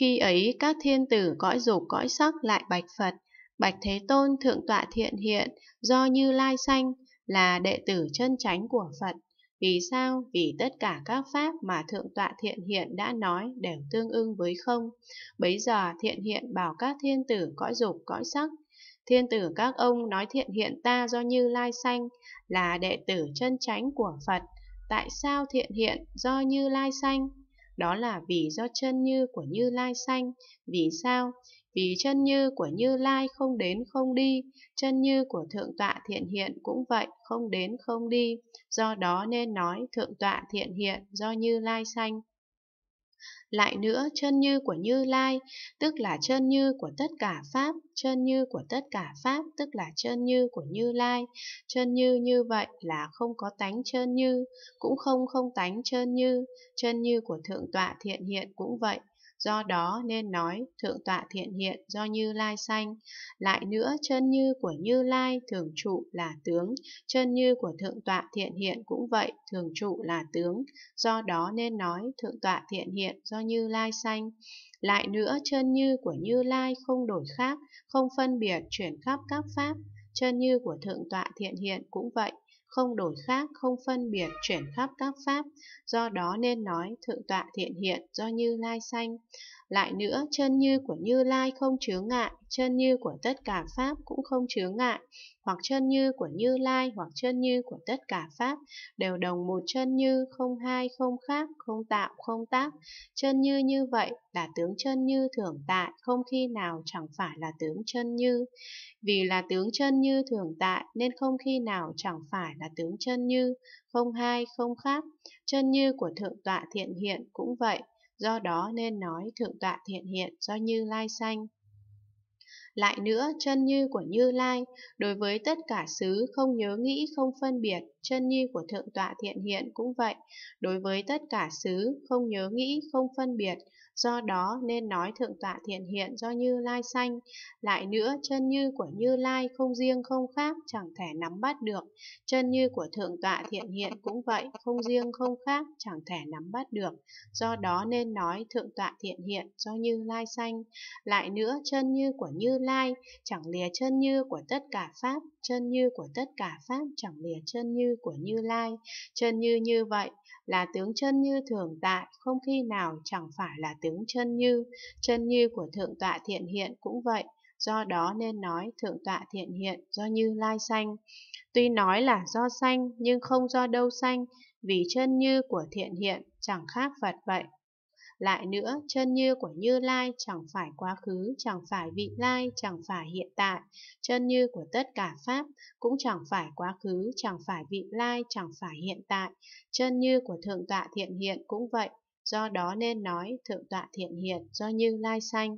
Khi ấy các thiên tử cõi dục cõi sắc lại bạch Phật, bạch Thế Tôn thượng tọa thiện hiện do Như Lai sanh là đệ tử chân chánh của Phật. Vì sao? Vì tất cả các pháp mà Thượng tọa thiện hiện đã nói đều tương ưng với không. Bấy giờ thiện hiện bảo các thiên tử cõi dục cõi sắc. Thiên tử các ông nói thiện hiện ta do Như Lai sanh là đệ tử chân chánh của Phật. Tại sao thiện hiện do Như Lai sanh? Đó là vì do chân như của Như Lai sanh. Vì sao? Vì chân như của Như Lai không đến không đi, chân như của Thượng Tọa Thiện Hiện cũng vậy, không đến không đi. Do đó nên nói Thượng Tọa Thiện Hiện do Như Lai sanh. Lại nữa, chân như của Như Lai, tức là chân như của tất cả Pháp, chân như của tất cả Pháp, tức là chân như của Như Lai. Chân như như vậy là không có tánh chân như, cũng không không tánh chân như, chân như của Thượng Tọa Thiện Hiện cũng vậy, Do đó nên nói thượng tọa thiện hiện do Như Lai sanh. Lại nữa, chân như của Như Lai thường trụ là tướng, chân như của thượng tọa thiện hiện cũng vậy, thường trụ là tướng. Do đó nên nói thượng tọa thiện hiện do Như Lai sanh. Lại nữa, chân như của Như Lai không đổi khác, không phân biệt chuyển khắp các pháp, chân như của thượng tọa thiện hiện cũng vậy, không đổi khác, không phân biệt, chuyển khắp các pháp, do đó nên nói thượng tọa thiện hiện do Như Lai sanh. Lại nữa, chân như của Như Lai không chướng ngại, chân như của tất cả Pháp cũng không chướng ngại, hoặc chân như của Như Lai hoặc chân như của tất cả Pháp, đều đồng một chân như, không hai, không khác, không tạo, không tác. Chân như như vậy là tướng chân như thường tại, không khi nào chẳng phải là tướng chân như. Vì là tướng chân như thường tại nên không khi nào chẳng phải là tướng chân như, không hai, không khác. Chân như của Thượng Tọa Thiện Hiện cũng vậy, Do đó nên nói thượng tọa thiện hiện do Như Lai sanh. Lại nữa, chân như của Như Lai, đối với tất cả xứ không nhớ nghĩ không phân biệt, chân như của Thượng Tọa Thiện Hiện cũng vậy, đối với tất cả xứ không nhớ nghĩ không phân biệt, do đó nên nói Thượng Tọa Thiện Hiện do Như Lai sanh. Lại nữa, chân như của Như Lai không riêng không khác, chẳng thể nắm bắt được, chân như của Thượng Tọa Thiện Hiện cũng vậy, không riêng không khác, chẳng thể nắm bắt được, do đó nên nói Thượng Tọa Thiện Hiện do Như Lai sanh. Lại nữa, chân như của Như lai, chẳng lìa chân như của tất cả Pháp, chân như của tất cả Pháp chẳng lìa chân như của Như Lai. Chân như như vậy là tướng chân như thường tại, không khi nào chẳng phải là tướng chân như. Chân như của Thượng Tọa Thiện Hiện cũng vậy, do đó nên nói Thượng Tọa Thiện Hiện do Như Lai sanh. Tuy nói là do sanh nhưng không do đâu sanh, vì chân như của Thiện Hiện chẳng khác Phật vậy. Lại nữa, chân như của Như Lai chẳng phải quá khứ, chẳng phải vị lai, chẳng phải hiện tại. Chân như của tất cả Pháp cũng chẳng phải quá khứ, chẳng phải vị lai, chẳng phải hiện tại. Chân như của Thượng Tọa Thiện Hiện cũng vậy. Do đó nên nói Thượng Tọa Thiện Hiện do Như Lai sanh.